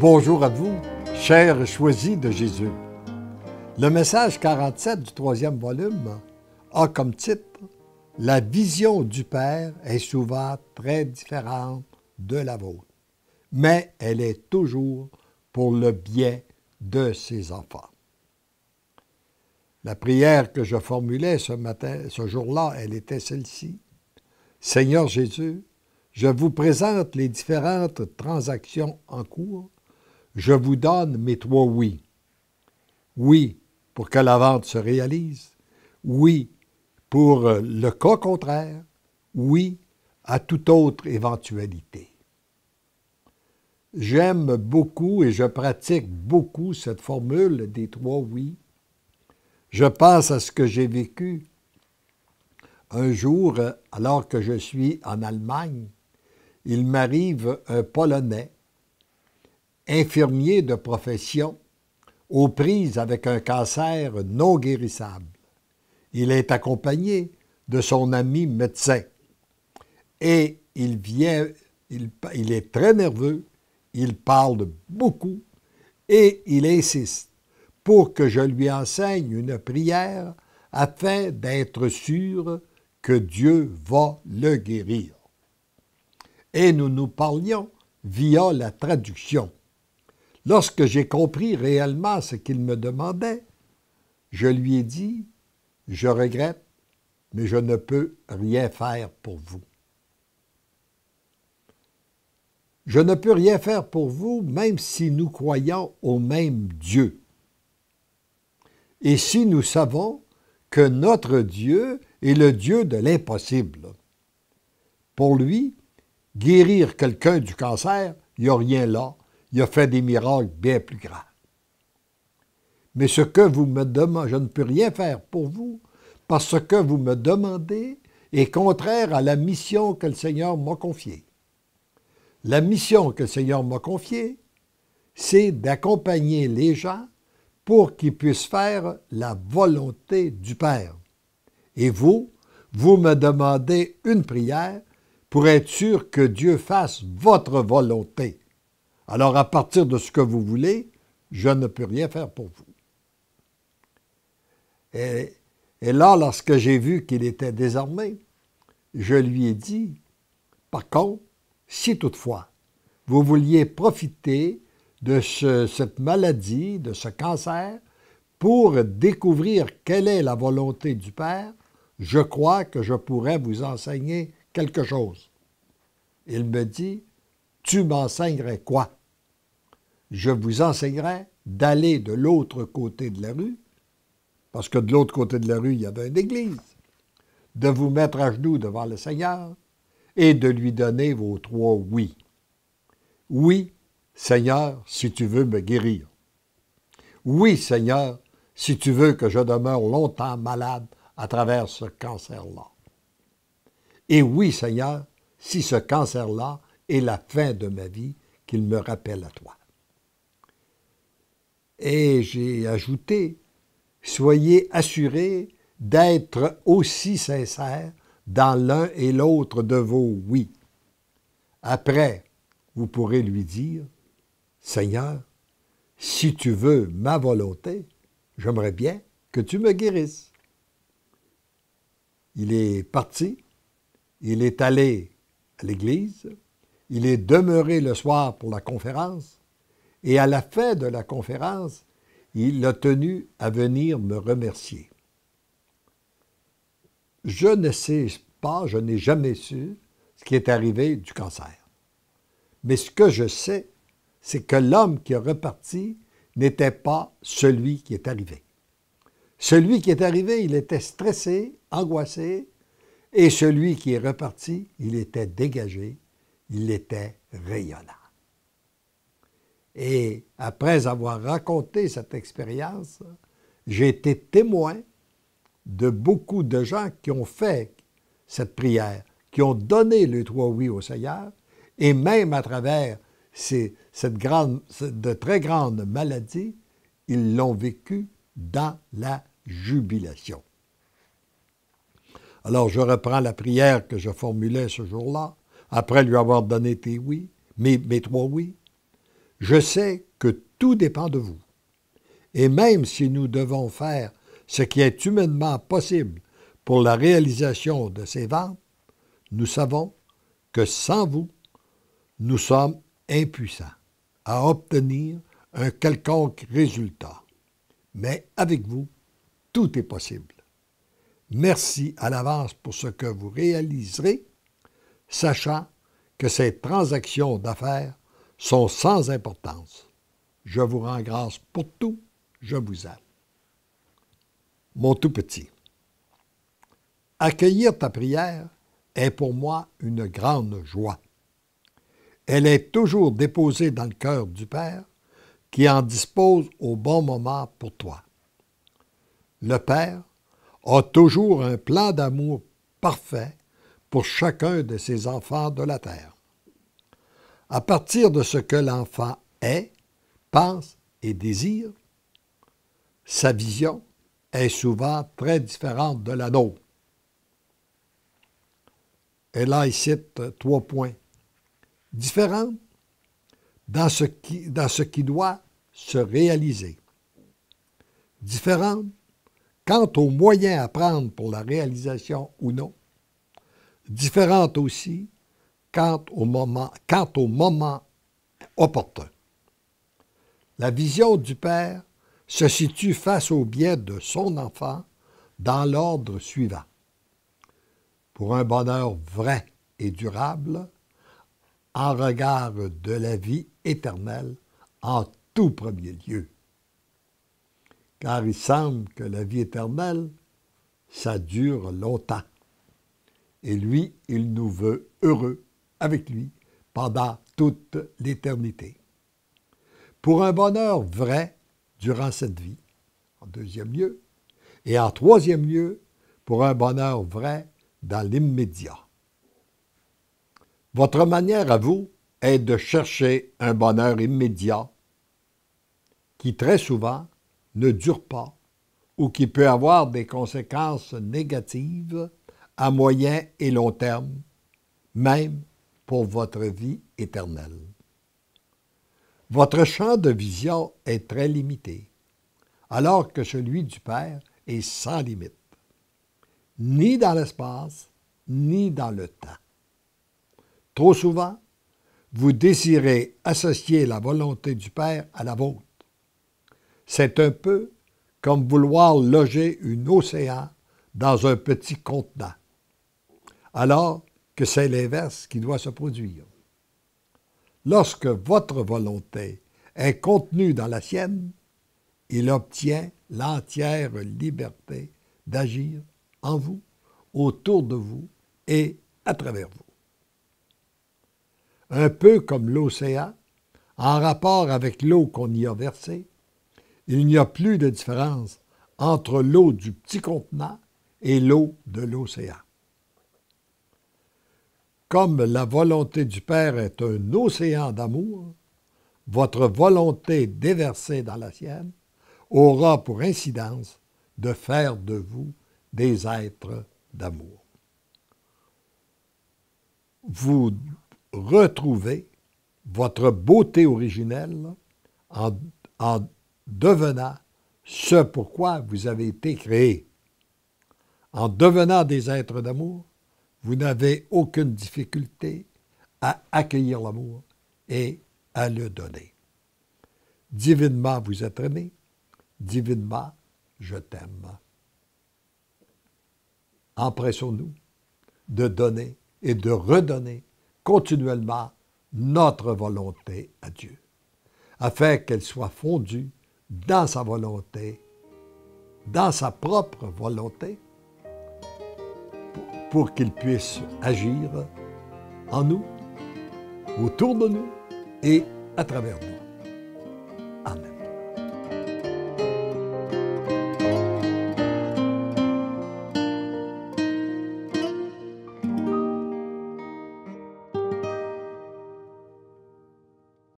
Bonjour à vous, chers choisis de Jésus. Le message 47 du troisième volume a comme titre La vision du Père est souvent très différente de la vôtre, mais elle est toujours pour le bien de ses enfants. La prière que je formulais ce matin, ce jour-là, elle était celle-ci. Seigneur Jésus, je vous présente les différentes transactions en cours je vous donne mes trois oui. Oui pour que la vente se réalise, oui pour euh, le cas contraire, oui à toute autre éventualité. J'aime beaucoup et je pratique beaucoup cette formule des trois oui. Je pense à ce que j'ai vécu un jour, euh, alors que je suis en Allemagne. Il m'arrive un Polonais infirmier de profession, aux prises avec un cancer non guérissable. Il est accompagné de son ami médecin. Et il vient, il, il est très nerveux, il parle beaucoup et il insiste pour que je lui enseigne une prière afin d'être sûr que Dieu va le guérir. Et nous nous parlions via la traduction. Lorsque j'ai compris réellement ce qu'il me demandait, je lui ai dit, je regrette, mais je ne peux rien faire pour vous. Je ne peux rien faire pour vous même si nous croyons au même Dieu. Et si nous savons que notre Dieu est le Dieu de l'impossible. Pour lui, guérir quelqu'un du cancer, il n'y a rien là, il a fait des miracles bien plus grands. Mais ce que vous me demandez, je ne peux rien faire pour vous, parce que vous me demandez est contraire à la mission que le Seigneur m'a confiée. La mission que le Seigneur m'a confiée, c'est d'accompagner les gens pour qu'ils puissent faire la volonté du Père. Et vous, vous me demandez une prière pour être sûr que Dieu fasse votre volonté. Alors à partir de ce que vous voulez, je ne peux rien faire pour vous. Et, là, lorsque j'ai vu qu'il était désarmé, je lui ai dit, par contre, si toutefois vous vouliez profiter de cette maladie, de ce cancer, pour découvrir quelle est la volonté du Père, je crois que je pourrais vous enseigner quelque chose. Il me dit, tu m'enseignerais quoi? je vous enseignerai d'aller de l'autre côté de la rue, parce que de l'autre côté de la rue, il y avait une église, de vous mettre à genoux devant le Seigneur et de lui donner vos trois oui. Oui, Seigneur, si tu veux me guérir. Oui, Seigneur, si tu veux que je demeure longtemps malade à travers ce cancer-là. Et oui, Seigneur, si ce cancer-là est la fin de ma vie, qu'il me rappelle à toi. Et j'ai ajouté, soyez assurés d'être aussi sincères dans l'un et l'autre de vos oui. Après, vous pourrez lui dire, Seigneur, si tu veux ma volonté, j'aimerais bien que tu me guérisses. Il est parti, il est allé à l'église, il est demeuré le soir pour la conférence, et à la fin de la conférence, il a tenu à venir me remercier. Je ne sais pas, je n'ai jamais su ce qui est arrivé du cancer. Mais ce que je sais, c'est que l'homme qui est reparti n'était pas celui qui est arrivé. Celui qui est arrivé, il était stressé, angoissé, et celui qui est reparti, il était dégagé, il était rayonnant. Et après avoir raconté cette expérience, j'ai été témoin de beaucoup de gens qui ont fait cette prière, qui ont donné le trois oui au Seigneur, et même à travers cette grande, de très grandes maladies, ils l'ont vécu dans la jubilation. Alors je reprends la prière que je formulais ce jour-là, après lui avoir donné tes oui, mes trois oui. Je sais que tout dépend de vous. Et même si nous devons faire ce qui est humainement possible pour la réalisation de ces ventes, nous savons que sans vous, nous sommes impuissants à obtenir un quelconque résultat. Mais avec vous, tout est possible. Merci à l'avance pour ce que vous réaliserez, sachant que ces transactions d'affaires sont sans importance. Je vous rends grâce pour tout, je vous aime. Mon tout petit, accueillir ta prière est pour moi une grande joie. Elle est toujours déposée dans le cœur du Père qui en dispose au bon moment pour toi. Le Père a toujours un plan d'amour parfait pour chacun de ses enfants de la terre à partir de ce que l'enfant est, pense et désire, sa vision est souvent très différente de la nôtre. Et là, il cite trois points. Différente dans ce qui, doit se réaliser. Différente quant aux moyens à prendre pour la réalisation ou non. Différente aussi quant au moment, au opportun. La vision du Père se situe face au biais de son enfant dans l'ordre suivant. Pour un bonheur vrai et durable, en regard de la vie éternelle en tout premier lieu. Car il semble que la vie éternelle, ça dure longtemps. Et lui, il nous veut heureux avec lui pendant toute l'éternité. Pour un bonheur vrai durant cette vie, en deuxième lieu, et en troisième lieu, pour un bonheur vrai dans l'immédiat. Votre manière à vous est de chercher un bonheur immédiat qui très souvent ne dure pas ou qui peut avoir des conséquences négatives à moyen et long terme, même pour votre vie éternelle. Votre champ de vision est très limité, alors que celui du Père est sans limite, ni dans l'espace, ni dans le temps. Trop souvent, vous désirez associer la volonté du Père à la vôtre. C'est un peu comme vouloir loger une océan dans un petit contenant. Alors, que c'est l'inverse qui doit se produire. Lorsque votre volonté est contenue dans la sienne, il obtient l'entière liberté d'agir en vous, autour de vous et à travers vous. Un peu comme l'océan, en rapport avec l'eau qu'on y a versée, il n'y a plus de différence entre l'eau du petit contenant et l'eau de l'océan. Comme la volonté du Père est un océan d'amour, votre volonté déversée dans la sienne aura pour incidence de faire de vous des êtres d'amour. Vous retrouvez votre beauté originelle en, devenant ce pourquoi vous avez été créé. En devenant des êtres d'amour, vous n'avez aucune difficulté à accueillir l'amour et à le donner. Divinement, vous êtes aimé. Divinement, je t'aime. Empressons-nous de donner et de redonner continuellement notre volonté à Dieu, afin qu'elle soit fondue dans sa volonté, dans sa propre volonté, pour qu'il puisse agir en nous, autour de nous et à travers nous.